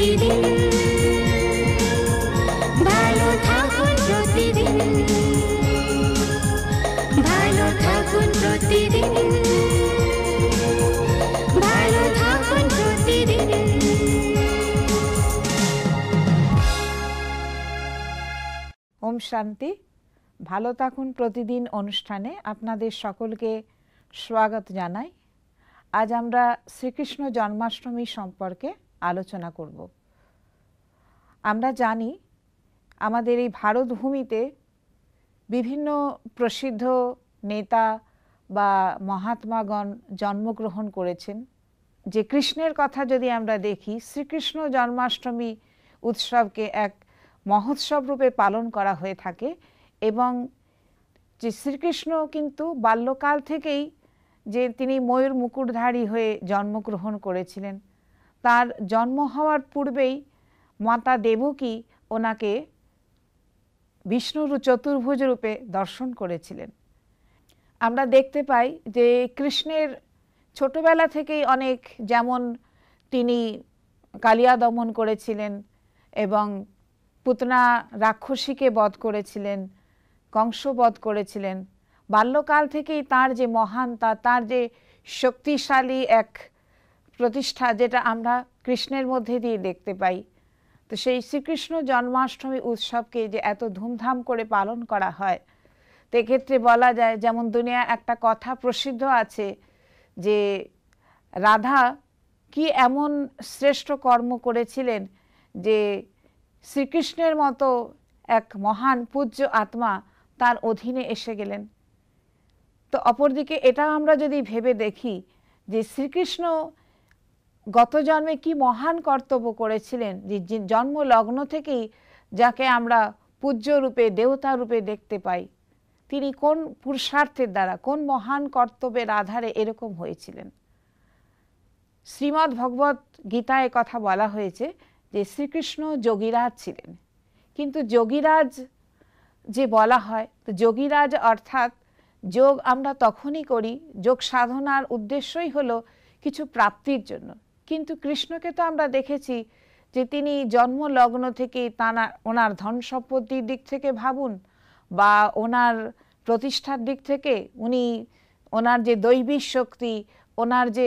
ওম শান্তি ভালো থাকুন প্রতিদিন অনুষ্ঠানে আপনাদের সকলকে স্বাগত জানাই আজ আমরা শ্রীকৃষ্ণ জন্মাষ্টমী সম্পর্কে আলোচনা করব আমরা জানি আমাদের এই ভারতভূমিতে বিভিন্ন প্রসিদ্ধ নেতা বা মহাত্মাগণ জন্মগ্রহণ করেছেন যে কৃষ্ণের কথা যদি আমরা দেখি শ্রীকৃষ্ণ জন্মাষ্টমী উৎসবকে এক মহোৎসব রূপে পালন করা হয়ে থাকে এবং যে শ্রীকৃষ্ণ কিন্তু বাল্যকাল থেকেই যে তিনি ময়ূর মুকুটধারী হয়ে জন্মগ্রহণ করেছিলেন তার জন্ম হওয়ার পূর্বেই মাতা দেবকী ওনাকে বিষ্ণুর চতুর্ভুজ রূপে দর্শন করেছিলেন আমরা দেখতে পাই যে কৃষ্ণের ছোটবেলা থেকেই অনেক যেমন তিনি কালিয়া দমন করেছিলেন এবং পুতনা রাক্ষসীকে বধ করেছিলেন কংসবধ করেছিলেন বাল্যকাল থেকেই তার যে মহানতা তার যে শক্তিশালী এক প্রতিষ্ঠা যেটা আমরা কৃষ্ণের মধ্যে দিয়ে দেখতে পাই তো সেই শ্রীকৃষ্ণ জন্মাষ্টমী উৎসবকে যে এত ধুমধাম করে পালন করা হয় তো এক্ষেত্রে বলা যায় যেমন দুনিয়া একটা কথা প্রসিদ্ধ আছে যে রাধা কি এমন শ্রেষ্ঠ কর্ম করেছিলেন যে শ্রীকৃষ্ণের মতো এক মহান পূজ্য আত্মা তার অধীনে এসে গেলেন তো অপরদিকে এটা আমরা যদি ভেবে দেখি যে শ্রীকৃষ্ণ গত জন্মে কি মহান কর্তব্য করেছিলেন জন্ম লগ্ন থেকেই যাকে আমরা পূজ্য রূপে দেবতা রূপে দেখতে পাই তিনি কোন পুরুষার্থের দ্বারা কোন মহান কর্তব্যের আধারে এরকম হয়েছিলেন শ্রীমদ্ ভগবত গীতায় কথা বলা হয়েছে যে শ্রীকৃষ্ণ যোগীরাজ ছিলেন কিন্তু যোগীরাজ যে বলা হয় তো যোগীরাজ অর্থাৎ যোগ আমরা তখনই করি যোগ সাধনার উদ্দেশ্যই হলো কিছু প্রাপ্তির জন্য কিন্তু কৃষ্ণকে তো আমরা দেখেছি যে তিনি জন্ম লগ্ন থেকে তাঁর ওনার ধন সম্পত্তির দিক থেকে ভাবুন বা ওনার প্রতিষ্ঠার দিক থেকে উনি ওনার যে দৈবিক শক্তি ওনার যে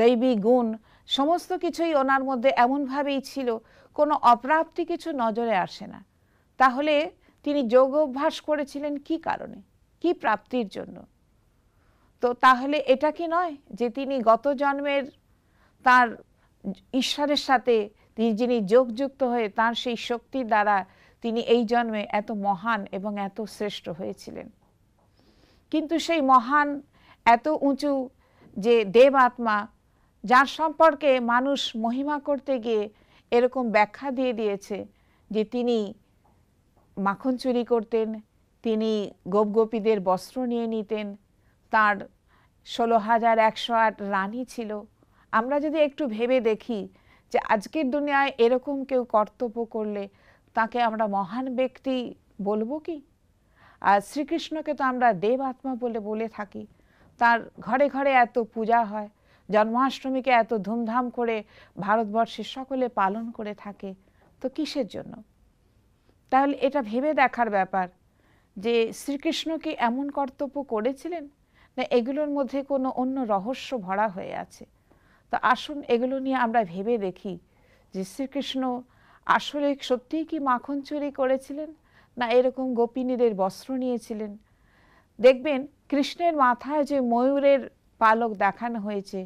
দৈবী গুণ সমস্ত কিছুই ওনার মধ্যে এমনভাবেই ছিল কোনো অপ্রাপ্তি কিছু নজরে আসে না তাহলে তিনি যোগ অভ্যাস করেছিলেন কি কারণে কি প্রাপ্তির জন্য তো তাহলে এটা কি নয় যে তিনি গত জন্মের তার ঈশ্বরের সাথে যিনি যোগযুক্ত হয়ে তার সেই শক্তি দ্বারা তিনি এই জন্মে এত মহান এবং এত শ্রেষ্ঠ হয়েছিলেন কিন্তু সেই মহান এত উঁচু যে দেব আত্মা যার সম্পর্কে মানুষ মহিমা করতে গিয়ে এরকম ব্যাখ্যা দিয়ে দিয়েছে যে তিনি মাখন চুরি করতেন তিনি গোপগোপীদের বস্ত্র নিয়ে নিতেন তার ষোলো হাজার একশো আট রানী ছিল আমরা যদি একটু ভেবে দেখি যে আজকের দুনিয়ায় এরকম কেউ কর্তব্য করলে তাকে আমরা মহান ব্যক্তি বলবো কি আর শ্রীকৃষ্ণকে তো আমরা দেব আত্মা বলে বলে থাকি তার ঘরে ঘরে এত পূজা হয় জন্মাষ্টমীকে এত ধুমধাম করে ভারতবর্ষে সকলে পালন করে থাকে তো কিসের জন্য তাহলে এটা ভেবে দেখার ব্যাপার যে শ্রীকৃষ্ণ কি এমন কর্তব্য করেছিলেন না এগুলোর মধ্যে কোনো অন্য রহস্য ভরা হয়ে আছে তো আসুন এগুলো নিয়ে আমরা ভেবে দেখি যে শ্রীকৃষ্ণ আসলে সত্যিই কি মাখন চুরি করেছিলেন না এরকম গোপিনীদের বস্ত্র নিয়েছিলেন দেখবেন কৃষ্ণের মাথায় যে ময়ূরের পালক দেখানো হয়েছে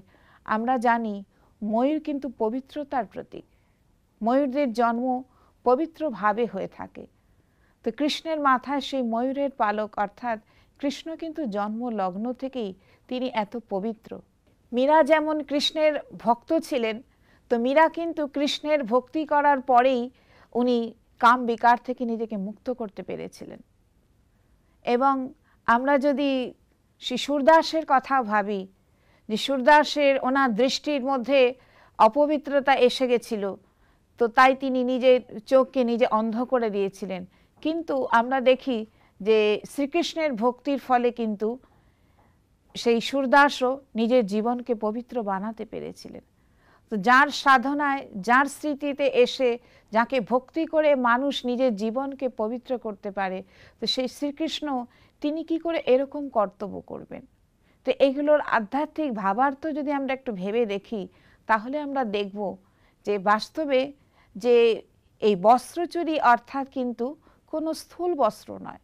আমরা জানি ময়ূর কিন্তু পবিত্রতার প্রতীক ময়ূরদের জন্ম পবিত্রভাবে হয়ে থাকে তো কৃষ্ণের মাথায় সেই ময়ূরের পালক অর্থাৎ কৃষ্ণ কিন্তু জন্ম লগ্ন থেকেই তিনি এত পবিত্র মীরা যেমন কৃষ্ণের ভক্ত ছিলেন তো মীরা কিন্তু কৃষ্ণের ভক্তি করার পরেই উনি কাম বিকার থেকে নিজেকে মুক্ত করতে পেরেছিলেন এবং আমরা যদি শ্রী সূরদাসের কথা ভাবি যে সূরদাসের ওনার দৃষ্টির মধ্যে অপবিত্রতা এসে গেছিল তো তাই তিনি নিজের চোখকে নিজে অন্ধ করে দিয়েছিলেন কিন্তু আমরা দেখি যে শ্রীকৃষ্ণের ভক্তির ফলে কিন্তু সেই সুরদাসও নিজের জীবনকে পবিত্র বানাতে পেরেছিলেন তো যার সাধনায় যার স্মৃতিতে এসে যাকে ভক্তি করে মানুষ নিজের জীবনকে পবিত্র করতে পারে তো সেই শ্রীকৃষ্ণ তিনি কি করে এরকম কর্তব্য করবেন তো এগুলোর আধ্যাত্মিক ভাবার্থ যদি আমরা একটু ভেবে দেখি তাহলে আমরা দেখব যে বাস্তবে যে এই বস্ত্রচুরি অর্থাৎ কিন্তু কোনো স্থূল বস্ত্র নয়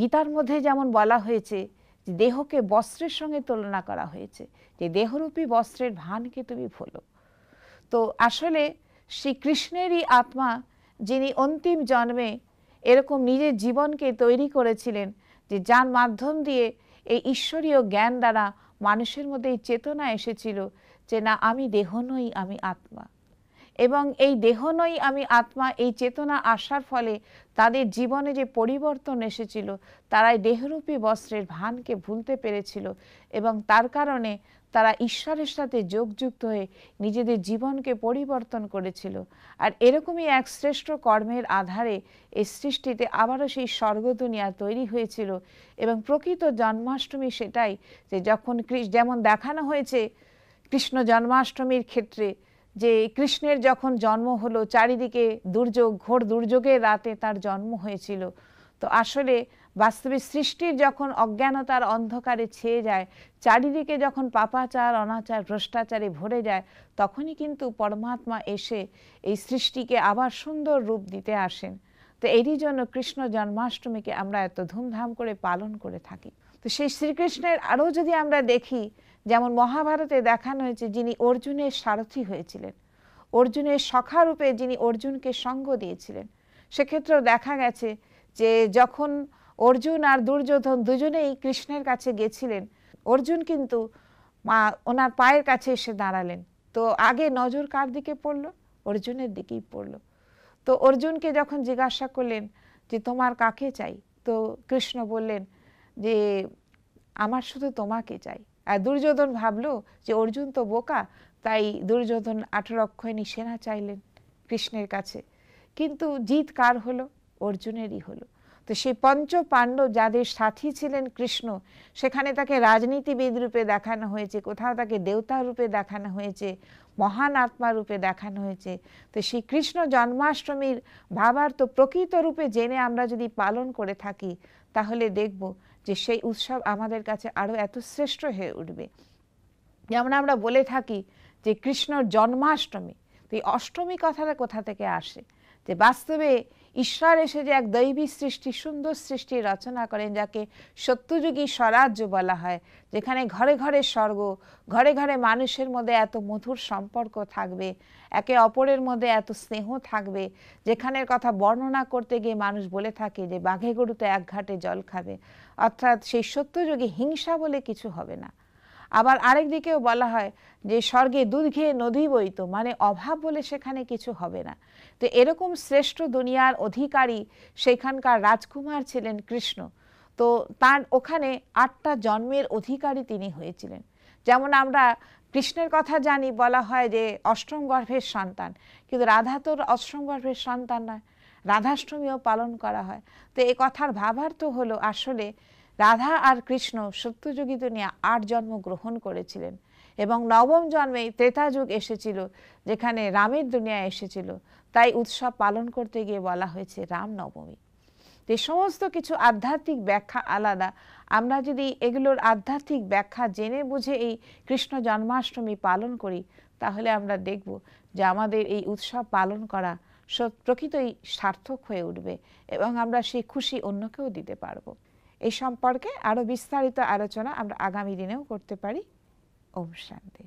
গীতার মধ্যে যেমন বলা হয়েছে যে দেহকে বস্ত্রের সঙ্গে তুলনা করা হয়েছে যে দেহরূপী বস্ত্রের ভানকে তুমি ভোলো তো আসলে শ্রীকৃষ্ণেরই আত্মা যিনি অন্তিম জন্মে এরকম নিজের জীবনকে তৈরি করেছিলেন যে যার মাধ্যম দিয়ে এই ঈশ্বরীয় জ্ঞান দ্বারা মানুষের মধ্যে এই চেতনা এসেছিল যে না আমি দেহ নই আমি আত্মা এবং এই দেহ নই আমি আত্মা এই চেতনা আসার ফলে তাদের জীবনে যে পরিবর্তন এসেছিল তারা দেহরূপী বস্ত্রের ভানকে ভুলতে পেরেছিল এবং তার কারণে তারা ঈশ্বরের সাথে যোগযুক্ত হয়ে নিজেদের জীবনকে পরিবর্তন করেছিল আর এরকমই এক শ্রেষ্ঠ কর্মের আধারে এই সৃষ্টিতে আবারও সেই স্বর্গদুনিয়া তৈরি হয়েছিল এবং প্রকৃত জন্মাষ্টমী সেটাই যে যখন যেমন দেখানো হয়েছে কৃষ্ণ জন্মাষ্টমীর ক্ষেত্রে যে কৃষ্ণের যখন জন্ম হলো চারিদিকে দুর্যোগ ঘোর দুর্যোগের রাতে তার জন্ম হয়েছিল তো আসলে বাস্তবে সৃষ্টির যখন অজ্ঞানতার অন্ধকারে ছেয়ে যায় চারিদিকে যখন পাপাচার অনাচার ভ্রষ্টাচারে ভরে যায় তখনই কিন্তু পরমাত্মা এসে এই সৃষ্টিকে আবার সুন্দর রূপ দিতে আসেন তো এরই জন্য কৃষ্ণ জন্মাষ্টমীকে আমরা এত ধুমধাম করে পালন করে থাকি তো সেই শ্রীকৃষ্ণের আরও যদি আমরা দেখি যেমন মহাভারতে দেখানো হয়েছে যিনি অর্জুনের সারথি হয়েছিলেন অর্জুনের সখারূপে যিনি অর্জুনকে সঙ্গ দিয়েছিলেন সেক্ষেত্রেও দেখা গেছে যে যখন অর্জুন আর দুর্যোধন দুজনেই কৃষ্ণের কাছে গেছিলেন অর্জুন কিন্তু মা ওনার পায়ের কাছে এসে দাঁড়ালেন তো আগে নজর কার দিকে পড়ল অর্জুনের দিকেই পড়ল তো অর্জুনকে যখন জিজ্ঞাসা করলেন যে তোমার কাকে চাই তো কৃষ্ণ বললেন যে আমার শুধু তোমাকে চাই আর দুর্যোধন ভাবল যে অর্জুন তো বোকা তাই দুর্যোধন আঠারো অক্ষয়নি সেনা চাইলেন কৃষ্ণের কাছে কিন্তু জিত কার হলো অর্জুনেরই হলো তো সেই পঞ্চ পাণ্ডব যাদের সাথী ছিলেন কৃষ্ণ সেখানে তাকে রাজনীতিবিদ রূপে দেখানো হয়েছে কোথাও তাকে দেবতা রূপে দেখানো হয়েছে মহান আত্মা রূপে দেখানো হয়েছে তো সেই কৃষ্ণ জন্মাষ্টমীর ভাবার তো প্রকৃত রূপে জেনে আমরা যদি পালন করে থাকি তাহলে দেখব যে সেই উৎসব আমাদের কাছে আরও এত শ্রেষ্ঠ হয়ে উঠবে যেমন আমরা বলে থাকি যে কৃষ্ণর জন্মাষ্টমী তো এই অষ্টমী কথাটা কোথা থেকে আসে যে বাস্তবে ঈশ্বর এসে যে এক দৈবী সৃষ্টি সুন্দর সৃষ্টি রচনা করেন যাকে সত্যযুগী স্বরাজ্য বলা হয় যেখানে ঘরে ঘরে স্বর্গ ঘরে ঘরে মানুষের মধ্যে এত মধুর সম্পর্ক থাকবে একে অপরের মধ্যে এত স্নেহ থাকবে যেখানের কথা বর্ণনা করতে গিয়ে মানুষ বলে থাকে যে বাঘে গরুতে এক ঘাটে জল খাবে অর্থাৎ সেই সত্যযুগে হিংসা বলে কিছু হবে না আবার আরেক দিকেও বলা হয় যে স্বর্গে দুধ ঘেয়ে নদী বইত মানে অভাব বলে সেখানে কিছু হবে না তো এরকম শ্রেষ্ঠ দুনিয়ার অধিকারী সেখানকার রাজকুমার ছিলেন কৃষ্ণ তো তার ওখানে আটটা জন্মের অধিকারী তিনি হয়েছিলেন যেমন আমরা কৃষ্ণের কথা জানি বলা হয় যে অষ্টম গর্ভের সন্তান কিন্তু রাধা তোর অষ্টম গর্ভের সন্তান নয় রাধাষ্টমীও পালন করা হয় তো এ কথার ভাবার্থ হলো আসলে রাধা আর কৃষ্ণ সত্যযুগী দুনিয়া আট জন্ম গ্রহণ করেছিলেন এবং নবম জন্মেই ত্রেতা যুগ এসেছিল যেখানে রামের দুনিয়া এসেছিল তাই উৎসব পালন করতে গিয়ে বলা হয়েছে রাম নবমী যে সমস্ত কিছু আধ্যাত্মিক ব্যাখ্যা আলাদা আমরা যদি এগুলোর আধ্যাত্মিক ব্যাখ্যা জেনে বুঝে এই কৃষ্ণ জন্মাষ্টমী পালন করি তাহলে আমরা দেখব যে আমাদের এই উৎসব পালন করা প্রকৃতই সার্থক হয়ে উঠবে এবং আমরা সেই খুশি অন্যকেও দিতে পারবো এই সম্পর্কে আরও বিস্তারিত আলোচনা আমরা আগামী দিনেও করতে পারি ওম শান্তি